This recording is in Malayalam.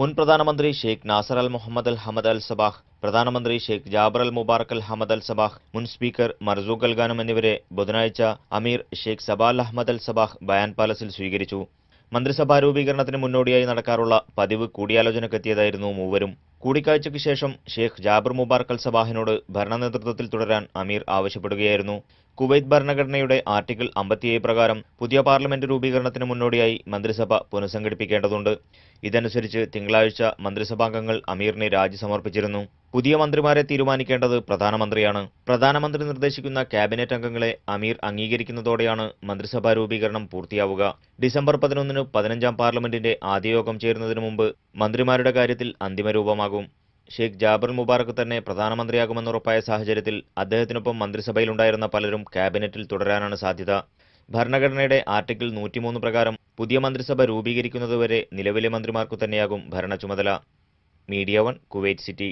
മുൻ പ്രധാനമന്ത്രി Sheikh Nasser Al Muhammad Al Hamad Al Sabah പ്രധാനമന്ത്രി Sheikh Jaber Al Mubarak Al Hamad Al Sabah മുൻ സ്പീക്കർ മർസൂഖ് അൽ എന്നിവരെ ബുധനാഴ്ച അമീർ Sheikh Sabah Ahmad Al Sabah Bayan പാലസിൽ സ്വീകരിച്ചു മന്ത്രിസഭാ രൂപീകരണത്തിന് മുന്നോടിയായി നടക്കാറുള്ള പതിവ് കൂടിയാലോചനക്കെത്തിയതായിരുന്നു മൂവരും കൂടിക്കാഴ്ചയ്ക്ക് ശേഷം ഷെയ്ഖ് ജാബർ മുബാർക്കൽ സബാഹിനോട് സബാഹിനോട് ഭരണനേതൃത്വത്തിൽ തുടരാൻ അമീർ ആവശ്യപ്പെടുകയായിരുന്നു കുവൈത്ത് ഭരണഘടനയുടെ ആർട്ടിക്കിൾ അമ്പത്തിയേഴ് പ്രകാരം പുതിയ പാർലമെന്റ് രൂപീകരണത്തിന് മുന്നോടിയായി മന്ത്രിസഭ പുനഃസംഘടിപ്പിക്കേണ്ടതുണ്ട് ഇതനുസരിച്ച് തിങ്കളാഴ്ച മന്ത്രിസഭാംഗങ്ങൾ അമീറിനെ രാജി സമർപ്പിച്ചിരുന്നു പുതിയ മന്ത്രിമാരെ തീരുമാനിക്കേണ്ടത് പ്രധാനമന്ത്രിയാണ് പ്രധാനമന്ത്രി നിർദ്ദേശിക്കുന്ന ക്യാബിനറ്റ് അംഗങ്ങളെ അമീർ അംഗീകരിക്കുന്നതോടെയാണ് മന്ത്രിസഭാ രൂപീകരണം പൂർത്തിയാവുക ഡിസംബർ പതിനൊന്നിന് പതിനഞ്ചാം പാർലമെന്റിന്റെ ആദ്യയോഗം ചേരുന്നതിനു ചേരുന്നതിന് മുമ്പ് മന്ത്രിമാരുടെ കാര്യത്തിൽ അന്തിമരൂപമാകും ഷെയ്ഖ് ജാബർ മുബാറക്ക് തന്നെ ഉറപ്പായ സാഹചര്യത്തിൽ അദ്ദേഹത്തിനൊപ്പം മന്ത്രിസഭയിലുണ്ടായിരുന്ന പലരും ക്യാബിനറ്റിൽ തുടരാനാണ് സാധ്യത ഭരണഘടനയുടെ ആർട്ടിക്കിൾ നൂറ്റിമൂന്ന് പ്രകാരം പുതിയ മന്ത്രിസഭ രൂപീകരിക്കുന്നതുവരെ നിലവിലെ മന്ത്രിമാർക്കു തന്നെയാകും ഭരണ ചുമതല മീഡിയ വൺ കുവൈറ്റ് സിറ്റി